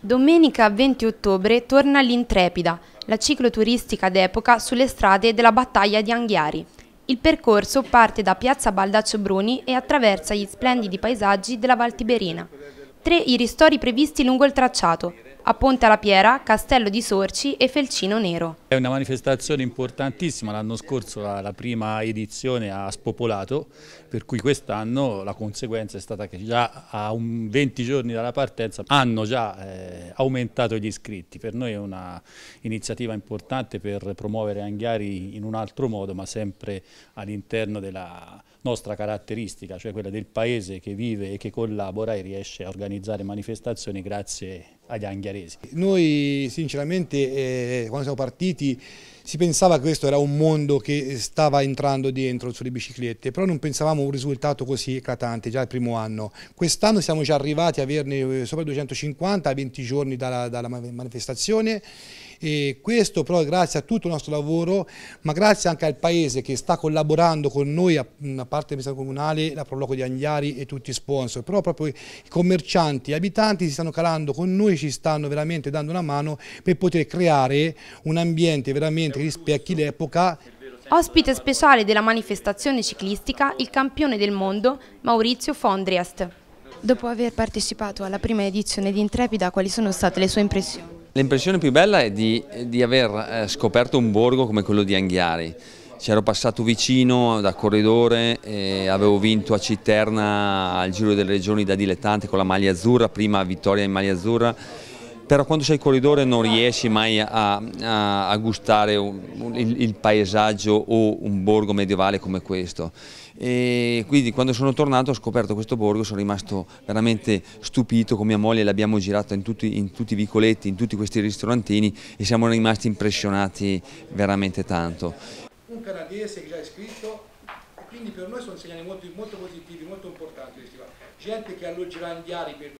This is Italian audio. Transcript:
Domenica 20 ottobre torna l'Intrepida, la cicloturistica d'epoca sulle strade della battaglia di Anghiari. Il percorso parte da piazza Baldaccio Bruni e attraversa gli splendidi paesaggi della Val Tiberina. Tre i ristori previsti lungo il tracciato, a Ponte alla Piera, Castello di Sorci e Felcino Nero. È una manifestazione importantissima, l'anno scorso la, la prima edizione ha spopolato, per cui quest'anno la conseguenza è stata che già a 20 giorni dalla partenza hanno già eh, aumentato gli iscritti. Per noi è un'iniziativa importante per promuovere Anghiari in un altro modo, ma sempre all'interno della nostra caratteristica, cioè quella del paese che vive e che collabora e riesce a organizzare manifestazioni grazie a agli angheresi. Noi sinceramente eh, quando siamo partiti si pensava che questo era un mondo che stava entrando dentro sulle biciclette, però non pensavamo a un risultato così eclatante già il primo anno. Quest'anno siamo già arrivati a averne eh, sopra 250 a 20 giorni dalla, dalla manifestazione e questo però grazie a tutto il nostro lavoro, ma grazie anche al Paese che sta collaborando con noi, a parte l'amministrazione comunale, la Proloco di Agnari e tutti i sponsor, però proprio i commercianti, gli abitanti si stanno calando con noi, ci stanno veramente dando una mano per poter creare un ambiente veramente che rispecchi l'epoca. Ospite speciale della manifestazione ciclistica, il campione del mondo Maurizio Fondriest. Dopo aver partecipato alla prima edizione di Intrepida, quali sono state le sue impressioni? L'impressione più bella è di, di aver eh, scoperto un borgo come quello di Anghiari ci ero passato vicino da corridore e avevo vinto a Citerna al Giro delle Regioni da dilettante con la maglia azzurra, prima vittoria in maglia azzurra però quando sei corridore non riesci mai a, a, a gustare un, il, il, paesaggio o un borgo medievale come questo. E quindi quando sono tornato ho scoperto questo borgo, sono rimasto veramente stupito con mia moglie, l'abbiamo girato in tutti, in tutti i vicoletti, in tutti questi ristorantini e siamo rimasti impressionati veramente tanto. Un canadese che già è iscritto, quindi per noi sono segnali molto, molto positivi, molto importanti. Gente che alloggerà in diari per